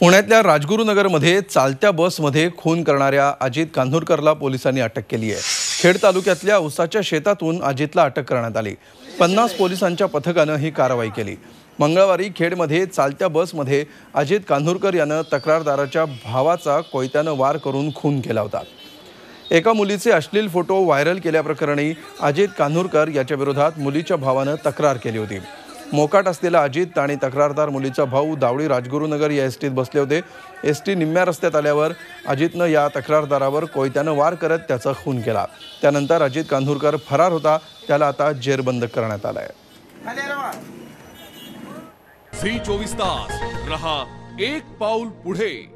पुण्यातल्या राजगुरुनगरमध्ये चालत्या बसमध्ये खून करणाऱ्या अजित कान्हूरकरला पोलिसांनी अटक केली आहे खेड तालुक्यातल्या उसाच्या शेतातून अजितला अटक करण्यात आली पन्नास पोलिसांच्या पथकानं ही कारवाई केली मंगळवारी खेडमध्ये चालत्या बसमध्ये अजित कान्हूरकर यानं तक्रारदाराच्या भावाचा कोयत्यानं वार करून खून केला होता एका मुलीचे अश्लील फोटो व्हायरल केल्याप्रकरणी अजित कान्हूरकर याच्याविरोधात मुलीच्या भावानं तक्रार केली होती मोकाट असलेला अजित आणि तक्रारदार मुलीचा भाऊ दावडी राजगुरुनगर या एस टीत बसले होते एस टी निम्म्या रस्त्यात आल्यावर अजितनं या तक्रारदारावर कोयत्यानं वार करत त्याचा खून केला त्यानंतर अजित कांधूरकर फरार होता त्याला आता जेरबंद करण्यात आलाय झी चोवीस तास रहा एक पाऊल पुढे